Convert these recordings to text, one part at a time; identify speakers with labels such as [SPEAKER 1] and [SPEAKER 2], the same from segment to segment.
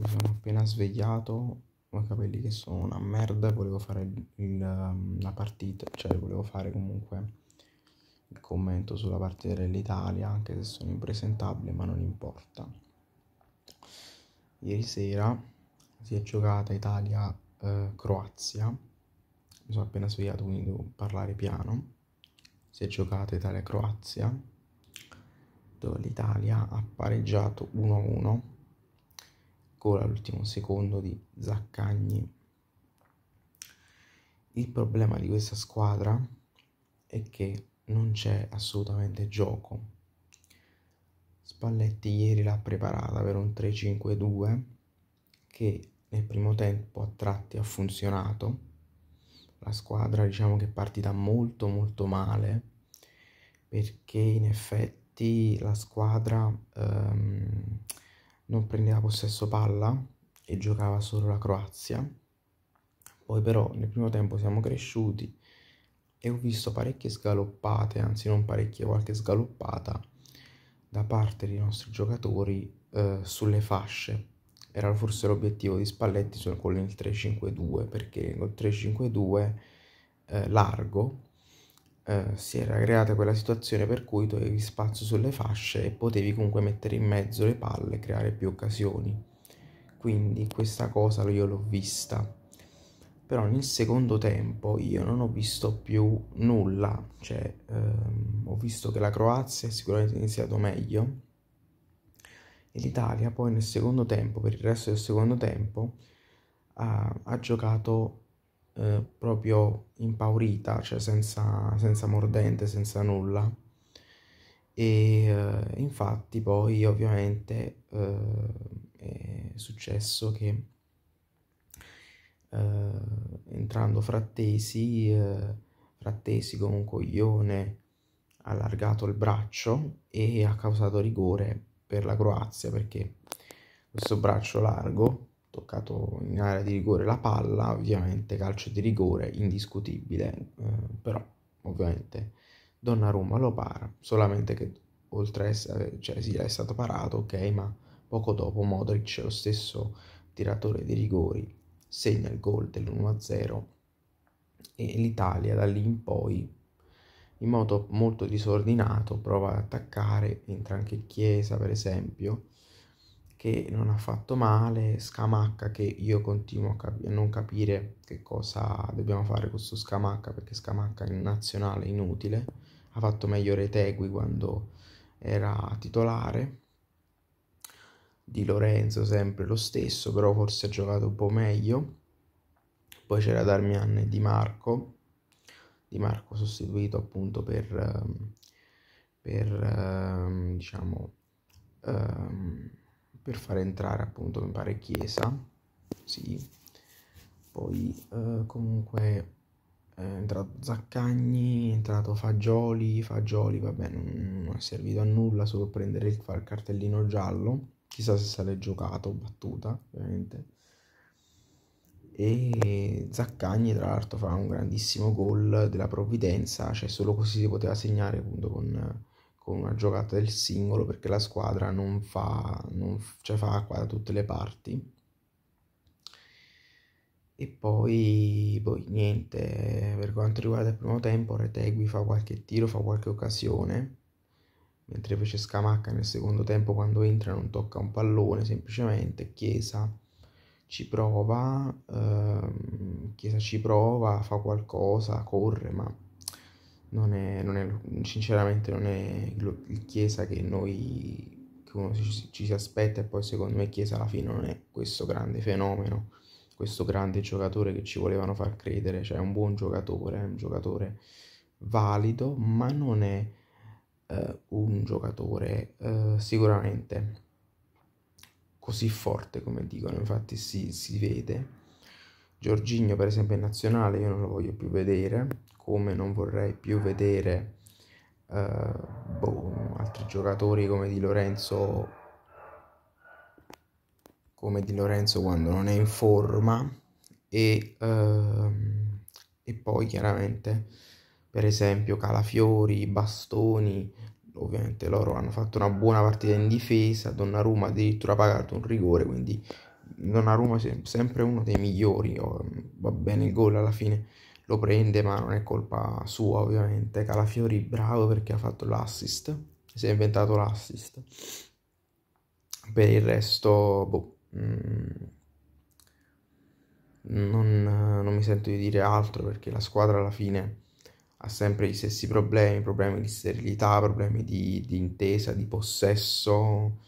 [SPEAKER 1] mi sono appena svegliato, ho i capelli che sono una merda e volevo fare il, um, la partita, cioè volevo fare comunque il commento sulla partita dell'Italia, anche se sono impresentabile, ma non importa. Ieri sera si è giocata Italia-Croazia, eh, mi sono appena svegliato quindi devo parlare piano. Si è giocata Italia-Croazia, dove l'Italia ha pareggiato 1-1 ancora l'ultimo secondo di Zaccagni. Il problema di questa squadra è che non c'è assolutamente gioco. Spalletti ieri l'ha preparata per un 3-5-2 che nel primo tempo a tratti ha funzionato. La squadra diciamo che è partita molto molto male perché in effetti la squadra ehm, non prendeva possesso palla e giocava solo la Croazia. Poi però nel primo tempo siamo cresciuti e ho visto parecchie sgaloppate, anzi non parecchie, qualche sgaloppata da parte dei nostri giocatori eh, sulle fasce. Era forse l'obiettivo di Spalletti con il 3-5-2, perché col 3-5-2 eh, largo eh, si era creata quella situazione per cui tu avevi spazio sulle fasce e potevi comunque mettere in mezzo le palle e creare più occasioni. Quindi questa cosa io l'ho vista. Però nel secondo tempo io non ho visto più nulla, cioè ehm, ho visto che la Croazia è sicuramente iniziato meglio e l'Italia poi nel secondo tempo, per il resto del secondo tempo, ha, ha giocato eh, proprio impaurita, cioè senza, senza, mordente, senza nulla. E eh, infatti poi ovviamente eh, è successo che eh, entrando frattesi, frattesi con un coglione, ha allargato il braccio e ha causato rigore per la Croazia perché questo braccio largo toccato in area di rigore la palla, ovviamente calcio di rigore indiscutibile, eh, però ovviamente Donnarumma lo para, solamente che oltre a essere, cioè sì, è stato parato, ok, ma poco dopo Modric, lo stesso tiratore di rigori, segna il gol dell'1-0 e l'Italia da lì in poi in modo molto disordinato prova ad attaccare, entra anche Chiesa per esempio, che non ha fatto male, Scamacca che io continuo a, cap- a non capire che cosa dobbiamo fare con questo Scamacca perché Scamacca in nazionale è inutile, ha fatto meglio Retegui quando era titolare, di Lorenzo sempre lo stesso, però forse ha giocato un po' meglio, poi c'era Darmian e Di Marco, Di Marco sostituito appunto per, ehm, per ehm, diciamo... Um, per far entrare appunto mi pare chiesa sì poi eh, comunque è entrato Zaccagni è entrato Fagioli Fagioli vabbè non, non è servito a nulla solo prendere il, il cartellino giallo chissà se sarà giocato battuta ovviamente e Zaccagni tra l'altro fa un grandissimo gol della provvidenza cioè solo così si poteva segnare appunto con con una giocata del singolo perché la squadra non fa, non, cioè fa acqua da tutte le parti. E poi, poi boh, niente, per quanto riguarda il primo tempo, Retegui fa qualche tiro, fa qualche occasione, mentre invece Scamacca nel secondo tempo quando entra non tocca un pallone, semplicemente Chiesa ci prova, ehm, Chiesa ci prova, fa qualcosa, corre, ma non è, non è, sinceramente non è il Chiesa che noi che uno ci, ci, si aspetta e poi secondo me Chiesa alla fine non è questo grande fenomeno, questo grande giocatore che ci volevano far credere, cioè è un buon giocatore, è un giocatore valido, ma non è uh, un giocatore uh, sicuramente così forte come dicono, infatti si, si vede Giorgigno per esempio in nazionale io non lo voglio più vedere, come non vorrei più vedere eh, boh, altri giocatori come Di Lorenzo come Di Lorenzo quando non è in forma e, ehm, e poi chiaramente per esempio Calafiori, Bastoni, ovviamente loro hanno fatto una buona partita in difesa, Donnarumma ha addirittura pagato un rigore, quindi Donnarumma è sempre uno dei migliori, mm, va bene il gol alla fine lo prende, ma non è colpa sua ovviamente. Calafiori bravo perché ha fatto l'assist, si è inventato l'assist. Per il resto, boh, mm, non, non, mi sento di dire altro perché la squadra alla fine ha sempre gli stessi problemi, problemi di sterilità, problemi di, di intesa, di possesso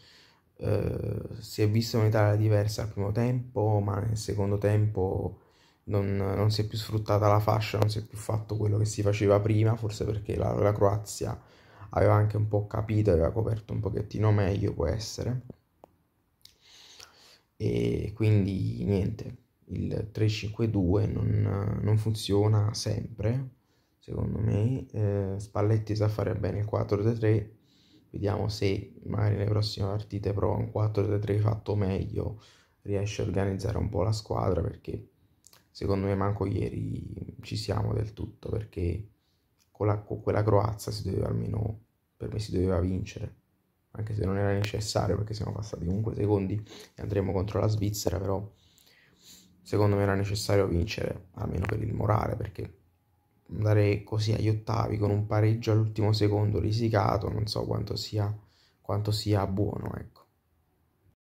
[SPEAKER 1] eh, si è vista un'Italia diversa al primo tempo, ma nel secondo tempo non, non, si è più sfruttata la fascia, non si è più fatto quello che si faceva prima, forse perché la, la Croazia aveva anche un po' capito, aveva coperto un pochettino meglio, può essere. E quindi niente, il 3-5-2 non, non funziona sempre, secondo me. Eh, Spalletti sa fare bene il 4-3 Vediamo se magari nelle prossime partite però un 4-3-3 fatto meglio, riesce a organizzare un po' la squadra perché secondo me manco ieri ci siamo del tutto perché con, la, con quella Croazia si doveva almeno, per me si doveva vincere, anche se non era necessario perché siamo passati comunque secondi e andremo contro la Svizzera, però secondo me era necessario vincere, almeno per il morale perché andare così agli ottavi con un pareggio all'ultimo secondo risicato, non so quanto sia, quanto sia buono, ecco.